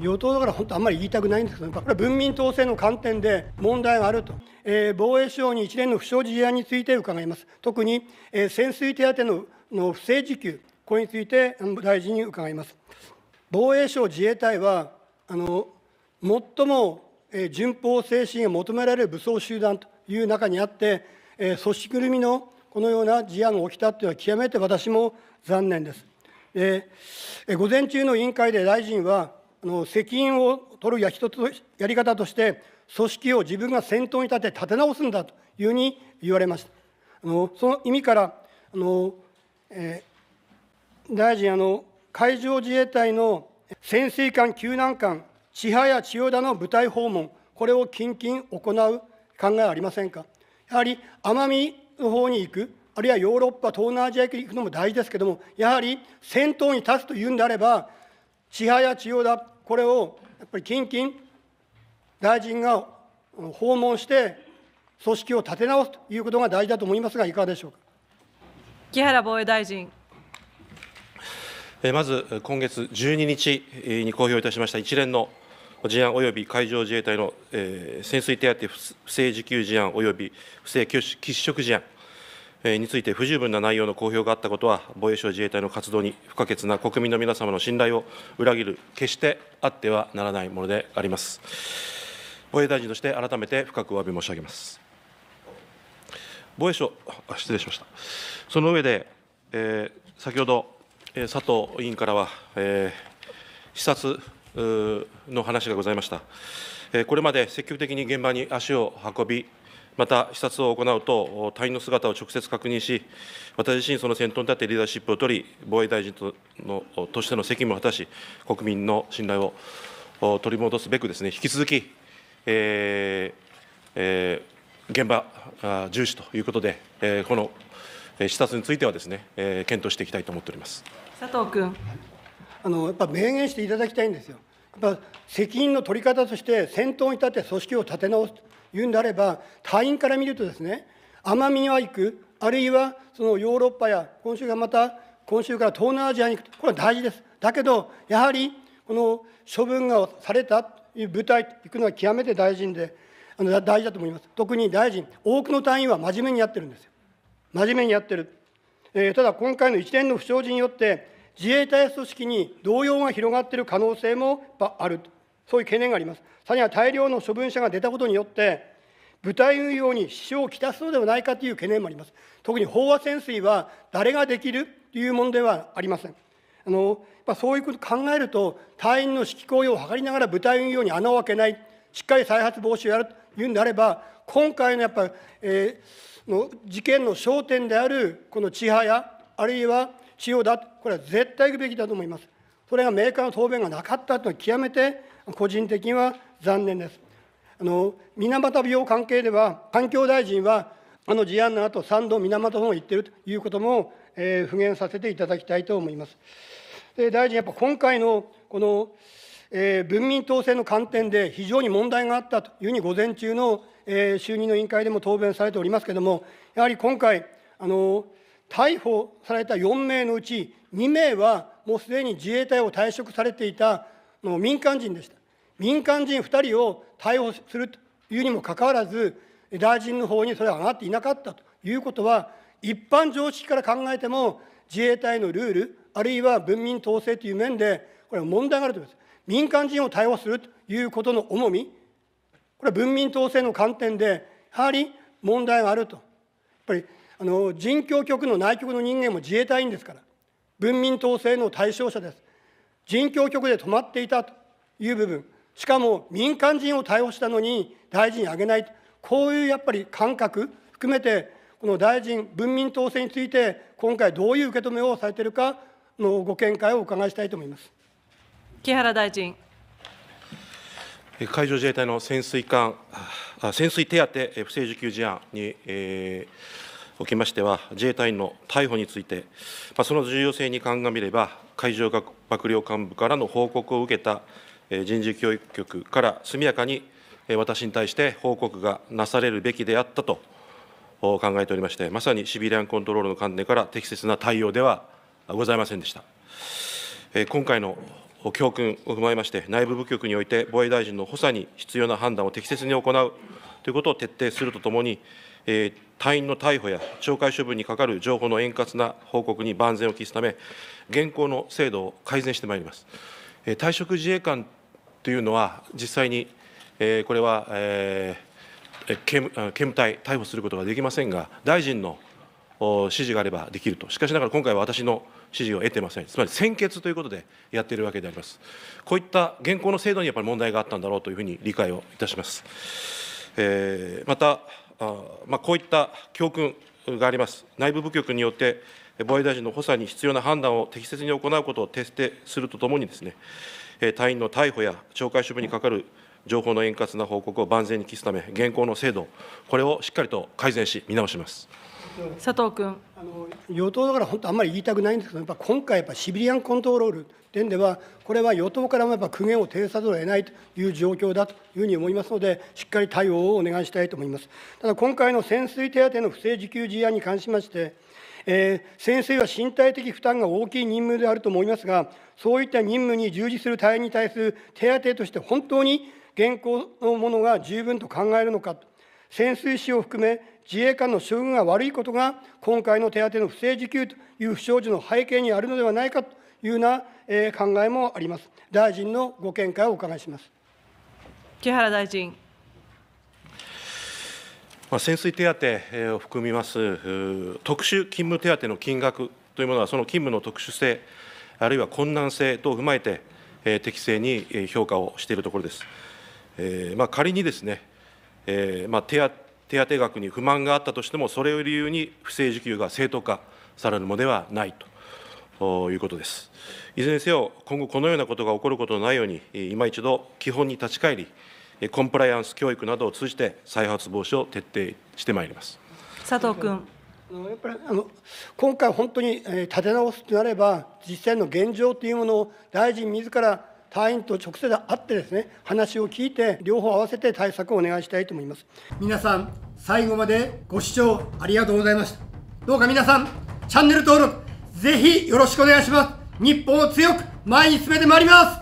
与党だから本当、あんまり言いたくないんですけど、これは文民統制の観点で問題があると、えー、防衛省に一連の不祥事事案について伺います、特に、えー、潜水手当のの不正受給、これについて大臣に伺います。防衛省自衛隊はあの最も、え順法精神が求められる武装集団という中にあって、えー、組織ぐるみのこのような事案が起きたというのは、極めて私も残念です。えー、午前中の委員会で大臣はの責任を取るや一つやり方として、組織を自分が先頭に立て立て直すんだというふうに言われました。あのその意味からあの、えー、大臣あの、海上自衛隊の潜水艦救難艦、千葉や千代田の部隊訪問、これを近々行う考えはありませんか。やはり奄美の方に行く、あるいはヨーロッパ、東南アジアに行くのも大事ですけれども、やはり先頭に立つというんであれば、千葉や千代田、これをやっぱり近々、大臣が訪問して、組織を立て直すということが大事だと思いますが、いかがでしょうか木原防衛大臣。まず、今月12日に公表いたしました一連の事案及び海上自衛隊の潜水手当不正受給事案及び不正喫食事案、について不十分な内容の公表があったことは、防衛省自衛隊の活動に不可欠な国民の皆様の信頼を裏切る、決してあってはならないものであります。防衛大臣として改めて深くお詫び申し上げます。防衛省、あ失礼しました。その上で、えー、先ほど、えー、佐藤委員からは、えー、視察の話がございました。これまで積極的に現場に足を運び、また、視察を行うと、隊員の姿を直接確認し、私自身、その先頭に立ってリーダーシップを取り、防衛大臣とのとしての責務を果たし、国民の信頼を取り戻すべくです、ね、引き続き、えーえー、現場重視ということで、えー、この視察についてはですね、えー、検討していきたいと思っております佐藤君あのやっぱ明言していただきたいんですよ。やっぱ責任の取り方として、先頭に立って組織を立て直す言うんであれば、隊員から見るとですね、奄美には行く、あるいはそのヨーロッパや、今週がまた、今週から東南アジアに行く、これは大事です。だけど、やはりこの処分がされたという部隊行くのは極めて大事で、あの大事だと思います。特に大臣、多くの隊員は真面目にやってるんですよ。真面目にやってる。えー、ただ、今回の一連の不祥事によって、自衛隊組織に動揺が広がっている可能性もあるとそういう懸念があります。さらには大量の処分者が出たことによって、部隊運用に支障をきたすのではないかという懸念もあります。特に飽和潜水は誰ができるというものではありません。あのまあ、そういうこと考えると、隊員の指揮行為を図りながら部隊運用に穴を開けない、しっかり再発防止をやるというんであれば、今回のやっぱり、えー、の事件の焦点であるこの地波や、あるいは塩だこれは絶対行くべきだと思います。それがメーカーの答弁がなかったというのは極めて個人的には残念です。あの水俣病関係では、環境大臣は、あの事案の後3度、水俣本を言っているということも、えー、復元させていただきたいと思います。で大臣、やっぱ今回のこの、えー、文民統制の観点で非常に問題があったというふうに午前中の、えー、就任の委員会でも答弁されておりますけれども、やはり今回、あの逮捕された4名のうち、2名はもうすでに自衛隊を退職されていたの民間人でした。民間人2人を逮捕するというにもかかわらず、大臣の方にそれは上がっていなかったということは、一般常識から考えても、自衛隊のルール、あるいは文民統制という面で、これは問題があると思います。民間人を逮捕するということの重み、これは文民統制の観点で、やはり問題があると。やっぱりあの人教局の内局の人間も自衛隊員ですから、文民統制の対象者です。人教局で止まっていたという部分、しかも民間人を逮捕したのに大臣にあげない、こういうやっぱり感覚含めて、この大臣、文民統制について、今回、どういう受け止めをされているかのご見解をお伺いしたいと思います木原大臣。海上自衛隊の潜水艦、潜水手当不正受給事案に、えーおきましては、自衛隊員の逮捕について、まあ、その重要性に鑑みれば、海上幕僚幹部からの報告を受けた人事教育局から速やかに私に対して報告がなされるべきであったと考えておりまして、まさにシビリアンコントロールの観点から適切な対応ではございませんでした。今回の教訓を踏まえまして、内部部局において防衛大臣の補佐に必要な判断を適切に行うということを徹底するとともに、えー、隊員の逮捕や懲戒処分に係る情報の円滑な報告に万全を期すため、現行の制度を改善してまいります。えー、退職自衛官というのは、実際に、えー、これは、えー、刑務隊、逮捕することができませんが、大臣の指示があればできると、しかしながら今回は私の指示を得てません、つまり先決ということでやっているわけであります。こういった現行の制度にやっぱり問題があったんだろうというふうに理解をいたします。えー、またあ、まあ、こういった教訓があります。内部部局によって防衛大臣の補佐に必要な判断を適切に行うことを徹底するとともにですね、隊員の逮捕や懲戒処分にかかる情報の円滑な報告を万全に期すため、現行の制度、これをしっかりと改善し、見直します。佐藤君あの与党だから本当、あんまり言いたくないんですけど、やっぱ今回、やっぱシビリアンコントロール点では、これは与党からもやっぱ苦言を呈さざるを得ないという状況だというふうに思いますので、しっかり対応をお願いしたいと思います。ただ今回の潜水手当の不正受給事案に関しまして、えー、は身体的負担が大きい任務であると思いますが、そういった任務に従事する隊員に対する手当として、本当に現行のものが十分と考えるのかと潜水士を含め自衛官の処遇が悪いことが、今回の手当の不正受給という不祥事の背景にあるのではないかというような、えー、考えもあります。大臣のご見解をお伺いします。木原大臣。まあ、潜水手当を含みます特殊勤務手当の金額というものは、その勤務の特殊性、あるいは困難性等を踏まえて、えー、適正に評価をしているところです。えーまあ、仮にですね、えーまあ、手手当額に不満があったとしても、それを理由に不正受給が正当化されるのではないということです。いずれにせよ、今後、このようなことが起こることのないように、今一度、基本に立ち返り、コンプライアンス教育などを通じて、再発防止を徹底してまいります佐藤君。やっぱりあの今回、本当に立て直すとなれば、実際の現状というものを大臣自ら隊員と直接会ってですね、話を聞いて、両方合わせて対策をお願いしたいと思います。皆さん、最後までご視聴ありがとうございました。どうか皆さん、チャンネル登録、ぜひよろしくお願いします。日本を強く前に進めてまいります